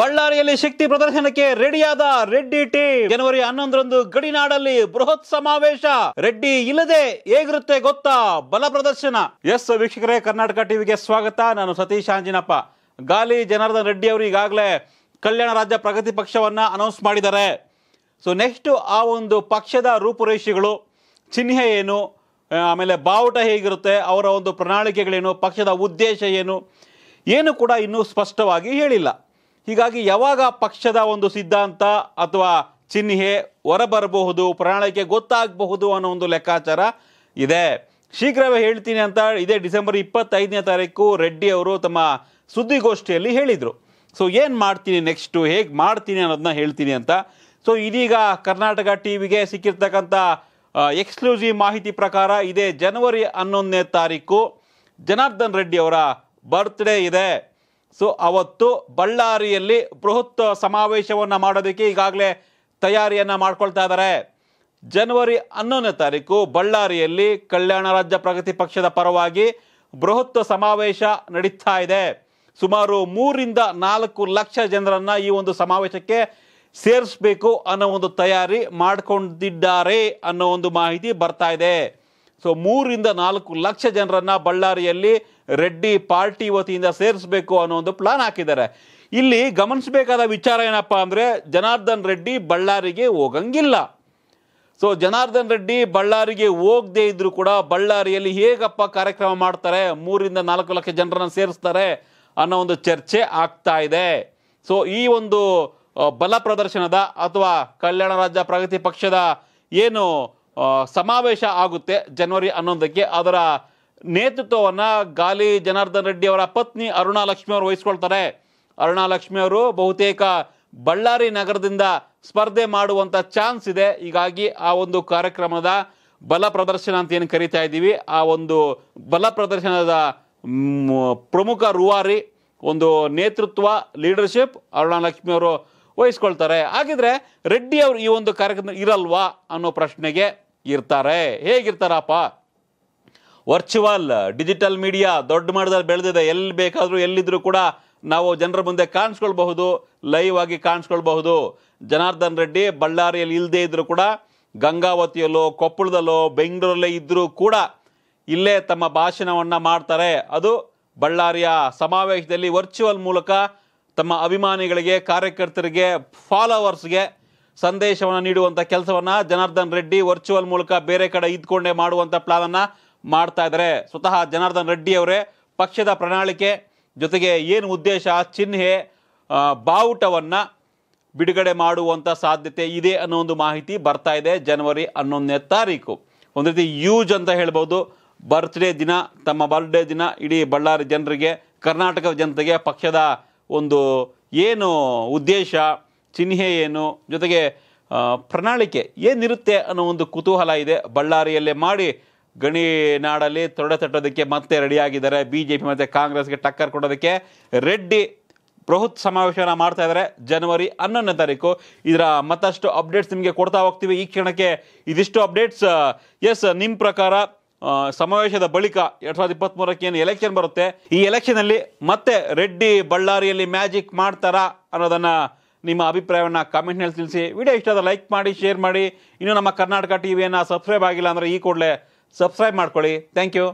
ಬಳ್ಳಾರಿಯಲ್ಲಿ ಶಕ್ತಿ ಪ್ರದರ್ಶನಕ್ಕೆ ರೆಡಿಯಾದ ರೆಡ್ಡಿ ಟೀಮ್ ಜನವರಿ ಹನ್ನೊಂದರಂದು ಗಡಿನಾಡಲ್ಲಿ ಬೃಹತ್ ಸಮಾವೇಶ ರೆಡ್ಡಿ ಇಲ್ಲದೆ ಹೇಗಿರುತ್ತೆ ಗೊತ್ತಾ ಬಲ ಪ್ರದರ್ಶನ ಎಸ್ ವೀಕ್ಷಕರೇ ಕರ್ನಾಟಕ ಟಿವಿಗೆ ಸ್ವಾಗತ ನಾನು ಸತೀಶ್ ಆಂಜಿನಪ್ಪ ಗಾಲಿ ಜನಾರ್ದನ್ ರೆಡ್ಡಿ ಅವರು ಈಗಾಗಲೇ ಕಲ್ಯಾಣ ರಾಜ್ಯ ಪ್ರಗತಿ ಪಕ್ಷವನ್ನು ಅನೌನ್ಸ್ ಮಾಡಿದ್ದಾರೆ ಸೊ ನೆಕ್ಸ್ಟ್ ಆ ಒಂದು ಪಕ್ಷದ ರೂಪುರೇಷೆಗಳು ಚಿಹ್ನೆ ಏನು ಆಮೇಲೆ ಬಾವುಟ ಹೇಗಿರುತ್ತೆ ಅವರ ಒಂದು ಪ್ರಣಾಳಿಕೆಗಳೇನು ಪಕ್ಷದ ಉದ್ದೇಶ ಏನು ಏನು ಕೂಡ ಇನ್ನೂ ಸ್ಪಷ್ಟವಾಗಿ ಹೇಳಿಲ್ಲ ಹೀಗಾಗಿ ಯಾವಾಗ ಪಕ್ಷದ ಒಂದು ಸಿದ್ಧಾಂತ ಅಥವಾ ಚಿಹ್ನೆ ಹೊರಬರಬಹುದು ಪ್ರಣಾಳಿಕೆ ಗೊತ್ತಾಗಬಹುದು ಅನ್ನೋ ಒಂದು ಲೆಕ್ಕಾಚಾರ ಇದೆ ಶೀಘ್ರವೇ ಹೇಳ್ತೀನಿ ಅಂತ ಇದೇ ಡಿಸೆಂಬರ್ ಇಪ್ಪತ್ತೈದನೇ ತಾರೀಕು ರೆಡ್ಡಿ ಅವರು ತಮ್ಮ ಸುದ್ದಿಗೋಷ್ಠಿಯಲ್ಲಿ ಹೇಳಿದರು ಸೊ ಏನು ಮಾಡ್ತೀನಿ ನೆಕ್ಸ್ಟು ಹೇಗೆ ಮಾಡ್ತೀನಿ ಅನ್ನೋದನ್ನ ಹೇಳ್ತೀನಿ ಅಂತ ಸೊ ಇದೀಗ ಕರ್ನಾಟಕ ಟಿ ವಿಗೆ ಸಿಕ್ಕಿರ್ತಕ್ಕಂಥ ಎಕ್ಸ್ಕ್ಲೂಸಿವ್ ಮಾಹಿತಿ ಪ್ರಕಾರ ಇದೇ ಜನವರಿ ಹನ್ನೊಂದನೇ ತಾರೀಕು ಜನಾರ್ದನ್ ರೆಡ್ಡಿ ಅವರ ಬರ್ತ್ಡೇ ಇದೆ ಸೊ ಅವತ್ತು ಬಳ್ಳಾರಿಯಲ್ಲಿ ಬೃಹತ್ ಸಮಾವೇಶವನ್ನು ಮಾಡೋದಕ್ಕೆ ಈಗಾಗಲೇ ತಯಾರಿಯನ್ನು ಮಾಡ್ಕೊಳ್ತಾ ಇದ್ದಾರೆ ಜನವರಿ ಹನ್ನೊಂದನೇ ತಾರೀಕು ಬಳ್ಳಾರಿಯಲ್ಲಿ ಕಲ್ಯಾಣ ರಾಜ್ಯ ಪ್ರಗತಿ ಪಕ್ಷದ ಪರವಾಗಿ ಬೃಹತ್ ಸಮಾವೇಶ ನಡೀತಾ ಇದೆ ಸುಮಾರು ಮೂರಿಂದ ನಾಲ್ಕು ಲಕ್ಷ ಜನರನ್ನು ಈ ಒಂದು ಸಮಾವೇಶಕ್ಕೆ ಸೇರಿಸಬೇಕು ಅನ್ನೋ ಒಂದು ತಯಾರಿ ಮಾಡಿಕೊಂಡಿದ್ದಾರೆ ಅನ್ನೋ ಒಂದು ಮಾಹಿತಿ ಬರ್ತಾ ಇದೆ ಸೊ ಮೂರಿಂದ ನಾಲ್ಕು ಲಕ್ಷ ಜನರನ್ನು ಬಳ್ಳಾರಿಯಲ್ಲಿ ರೆಡ್ಡಿ ಪಾರ್ಟಿ ವತಿಯಿಂದ ಸೇರಿಸಬೇಕು ಅನ್ನೋ ಒಂದು ಪ್ಲಾನ್ ಹಾಕಿದ್ದಾರೆ ಇಲ್ಲಿ ಗಮನಿಸಬೇಕಾದ ವಿಚಾರ ಏನಪ್ಪ ಅಂದರೆ ಜನಾರ್ದನ್ ರೆಡ್ಡಿ ಬಳ್ಳಾರಿಗೆ ಹೋಗಂಗಿಲ್ಲ ಸೊ ಜನಾರ್ದನ್ ರೆಡ್ಡಿ ಬಳ್ಳಾರಿಗೆ ಹೋಗದೇ ಇದ್ದರೂ ಕೂಡ ಬಳ್ಳಾರಿಯಲ್ಲಿ ಹೇಗಪ್ಪ ಕಾರ್ಯಕ್ರಮ ಮಾಡ್ತಾರೆ ಮೂರಿಂದ ನಾಲ್ಕು ಲಕ್ಷ ಜನರನ್ನು ಸೇರಿಸ್ತಾರೆ ಅನ್ನೋ ಒಂದು ಚರ್ಚೆ ಆಗ್ತಾ ಇದೆ ಸೊ ಈ ಒಂದು ಬಲ ಪ್ರದರ್ಶನದ ಅಥವಾ ಕಲ್ಯಾಣ ರಾಜ್ಯ ಪ್ರಗತಿ ಪಕ್ಷದ ಏನು ಸಮಾವೇಶ ಆಗುತ್ತೆ ಜನವರಿ ಹನ್ನೊಂದಕ್ಕೆ ಅದರ ನೇತೃತ್ವವನ್ನು ಗಾಲಿ ಜನಾರ್ದನ್ ರೆಡ್ಡಿ ಅವರ ಪತ್ನಿ ಅರುಣಾ ಲಕ್ಷ್ಮಿ ಅವರು ವಹಿಸ್ಕೊಳ್ತಾರೆ ಅರುಣಾ ಲಕ್ಷ್ಮಿ ಅವರು ಬಹುತೇಕ ಬಳ್ಳಾರಿ ನಗರದಿಂದ ಸ್ಪರ್ಧೆ ಮಾಡುವಂಥ ಚಾನ್ಸ್ ಇದೆ ಹೀಗಾಗಿ ಆ ಒಂದು ಕಾರ್ಯಕ್ರಮದ ಬಲ ಪ್ರದರ್ಶನ ಅಂತ ಏನು ಕರಿತಾ ಇದ್ದೀವಿ ಆ ಒಂದು ಬಲ ಪ್ರದರ್ಶನದ ಪ್ರಮುಖ ರೂವಾರಿ ಒಂದು ನೇತೃತ್ವ ಲೀಡರ್ಶಿಪ್ ಅರುಣಾ ಲಕ್ಷ್ಮಿ ಅವರು ವಹಿಸ್ಕೊಳ್ತಾರೆ ಹಾಗಿದ್ರೆ ರೆಡ್ಡಿ ಅವರು ಈ ಒಂದು ಕಾರ್ಯಕ್ರಮ ಇರಲ್ವಾ ಅನ್ನೋ ಪ್ರಶ್ನೆಗೆ ಇರ್ತಾರೆ ಹೇಗಿರ್ತಾರಪ್ಪ ವರ್ಚುವಲ್ ಡಿಜಿಟಲ್ ಮೀಡಿಯಾ ದೊಡ್ಡ ಮಟ್ಟದಲ್ಲಿ ಬೆಳೆದಿದೆ ಎಲ್ಲಿ ಬೇಕಾದರೂ ಎಲ್ಲಿದ್ದರೂ ಕೂಡ ನಾವು ಜನರ ಮುಂದೆ ಕಾಣಿಸ್ಕೊಳ್ಬಹುದು ಲೈವ್ ಆಗಿ ಕಾಣಿಸ್ಕೊಳ್ಬಹುದು ಜನಾರ್ದನ್ ರೆಡ್ಡಿ ಬಳ್ಳಾರಿಯಲ್ಲಿ ಇಲ್ಲದೇ ಇದ್ದರೂ ಕೂಡ ಗಂಗಾವತಿಯಲ್ಲೋ ಕೊಪ್ಪಳದಲ್ಲೋ ಬೆಂಗಳೂರಲ್ಲೇ ಇದ್ದರೂ ಕೂಡ ಇಲ್ಲೇ ತಮ್ಮ ಭಾಷಣವನ್ನು ಮಾಡ್ತಾರೆ ಅದು ಬಳ್ಳಾರಿಯ ಸಮಾವೇಶದಲ್ಲಿ ವರ್ಚುವಲ್ ಮೂಲಕ ತಮ್ಮ ಅಭಿಮಾನಿಗಳಿಗೆ ಕಾರ್ಯಕರ್ತರಿಗೆ ಫಾಲೋವರ್ಸ್ಗೆ ಸಂದೇಶವನ್ನು ನೀಡುವಂಥ ಕೆಲಸವನ್ನು ಜನಾರ್ದನ್ ರೆಡ್ಡಿ ವರ್ಚುವಲ್ ಮೂಲಕ ಬೇರೆ ಕಡೆ ಇದ್ಕೊಂಡೇ ಮಾಡುವಂಥ ಪ್ಲಾನನ್ನು ಮಾಡ್ತಾ ಇದ್ದಾರೆ ಸ್ವತಃ ಜನಾರ್ದನ್ ರೆಡ್ಡಿ ಅವರೇ ಪಕ್ಷದ ಪ್ರಣಾಳಿಕೆ ಜೊತೆಗೆ ಏನು ಉದ್ದೇಶ ಚಿಹ್ನೆ ಬಾವುಟವನ್ನು ಬಿಡುಗಡೆ ಮಾಡುವಂಥ ಸಾಧ್ಯತೆ ಇದೆ ಅನ್ನೋ ಒಂದು ಮಾಹಿತಿ ಬರ್ತಾ ಇದೆ ಜನವರಿ ಹನ್ನೊಂದನೇ ತಾರೀಕು ಒಂದು ರೀತಿ ಯೂಜ್ ಅಂತ ಹೇಳ್ಬೋದು ಬರ್ತ್ಡೇ ದಿನ ತಮ್ಮ ಬರ್ತ್ಡೇ ದಿನ ಇಡೀ ಬಳ್ಳಾರಿ ಜನರಿಗೆ ಕರ್ನಾಟಕ ಜನತೆಗೆ ಪಕ್ಷದ ಒಂದು ಏನು ಉದ್ದೇಶ ಚಿಹ್ನೆ ಏನು ಜೊತೆಗೆ ಪ್ರಣಾಳಿಕೆ ಏನಿರುತ್ತೆ ಅನ್ನೋ ಒಂದು ಕುತೂಹಲ ಇದೆ ಬಳ್ಳಾರಿಯಲ್ಲೇ ಮಾಡಿ ಗಣಿ ನಾಡಲ್ಲಿ ತೊಡೆ ತಟ್ಟೋದಕ್ಕೆ ಮತ್ತೆ ರೆಡಿಯಾಗಿದ್ದಾರೆ ಬಿ ಜೆ ಪಿ ಮತ್ತು ಕಾಂಗ್ರೆಸ್ಗೆ ಟಕ್ಕರ್ ಕೊಡೋದಕ್ಕೆ ರೆಡ್ಡಿ ಬೃಹತ್ ಸಮಾವೇಶವನ್ನು ಮಾಡ್ತಾ ಇದ್ದಾರೆ ಜನವರಿ ಹನ್ನೊಂದನೇ ತಾರೀಕು ಇದರ ಮತ್ತಷ್ಟು ಅಪ್ಡೇಟ್ಸ್ ನಿಮಗೆ ಕೊಡ್ತಾ ಹೋಗ್ತೀವಿ ಈ ಕ್ಷಣಕ್ಕೆ ಇದಿಷ್ಟು ಅಪ್ಡೇಟ್ಸ್ ಎಸ್ ನಿಮ್ಮ ಪ್ರಕಾರ ಸಮಾವೇಶದ ಬಳಿಕ ಎರಡು ಸಾವಿರದ ಇಪ್ಪತ್ತ್ಮೂರಕ್ಕೆ ಏನು ಎಲೆಕ್ಷನ್ ಬರುತ್ತೆ ಈ ಎಲೆಕ್ಷನಲ್ಲಿ ಮತ್ತೆ ರೆಡ್ಡಿ ಬಳ್ಳಾರಿಯಲ್ಲಿ ಮ್ಯಾಜಿಕ್ ಮಾಡ್ತಾರಾ ಅನ್ನೋದನ್ನು ನಿಮ್ಮ ಅಭಿಪ್ರಾಯವನ್ನು ಕಾಮೆಂಟ್ನಲ್ಲಿ ತಿಳಿಸಿ ವಿಡಿಯೋ ಇಷ್ಟ ಲೈಕ್ ಮಾಡಿ ಶೇರ್ ಮಾಡಿ ಇನ್ನು ನಮ್ಮ ಕರ್ನಾಟಕ ಟಿ ಸಬ್ಸ್ಕ್ರೈಬ್ ಆಗಿಲ್ಲ ಅಂದರೆ ಈ ಕೂಡಲೇ ಸಬ್ಸ್ಕ್ರೈಬ್ ಮಾಡ್ಕೊಳ್ಳಿ ಥ್ಯಾಂಕ್ ಯು